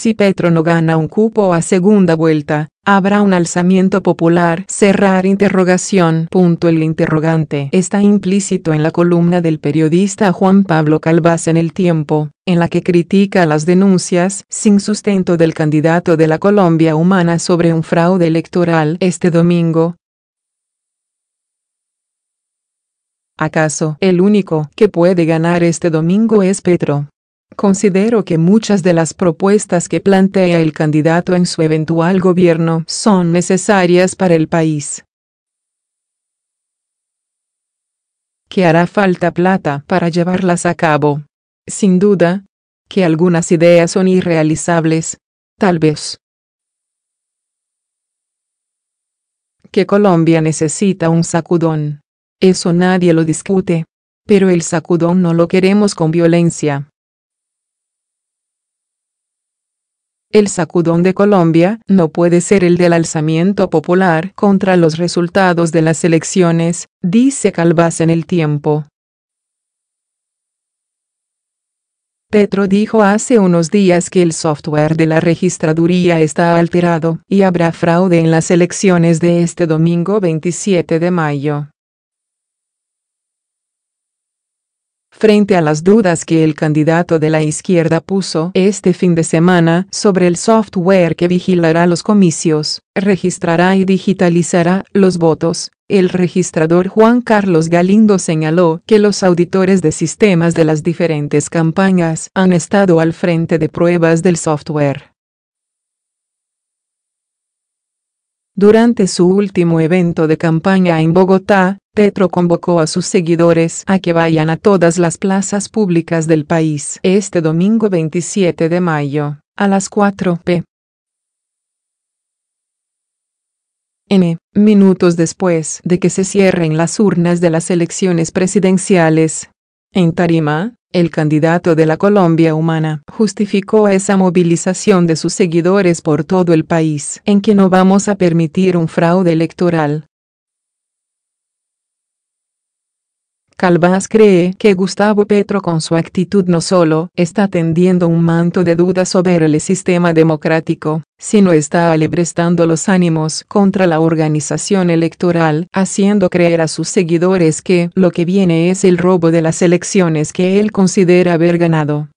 si Petro no gana un cupo a segunda vuelta, habrá un alzamiento popular. Cerrar interrogación. el interrogante está implícito en la columna del periodista Juan Pablo Calvás en El Tiempo, en la que critica las denuncias sin sustento del candidato de la Colombia Humana sobre un fraude electoral este domingo, ¿Acaso el único que puede ganar este domingo es Petro? Considero que muchas de las propuestas que plantea el candidato en su eventual gobierno son necesarias para el país. Que hará falta plata para llevarlas a cabo. Sin duda, que algunas ideas son irrealizables, tal vez. Que Colombia necesita un sacudón. Eso nadie lo discute. Pero el sacudón no lo queremos con violencia. El sacudón de Colombia no puede ser el del alzamiento popular contra los resultados de las elecciones, dice Calvas en el tiempo. Petro dijo hace unos días que el software de la registraduría está alterado y habrá fraude en las elecciones de este domingo 27 de mayo. frente a las dudas que el candidato de la izquierda puso este fin de semana sobre el software que vigilará los comicios, registrará y digitalizará los votos. El registrador Juan Carlos Galindo señaló que los auditores de sistemas de las diferentes campañas han estado al frente de pruebas del software. Durante su último evento de campaña en Bogotá, Petro convocó a sus seguidores a que vayan a todas las plazas públicas del país este domingo 27 de mayo, a las 4 p. Minutos después de que se cierren las urnas de las elecciones presidenciales. En Tarima, el candidato de la Colombia Humana justificó esa movilización de sus seguidores por todo el país en que no vamos a permitir un fraude electoral Calvás cree que Gustavo Petro con su actitud no solo está tendiendo un manto de dudas sobre el sistema democrático, sino está alebrestando los ánimos contra la organización electoral, haciendo creer a sus seguidores que lo que viene es el robo de las elecciones que él considera haber ganado.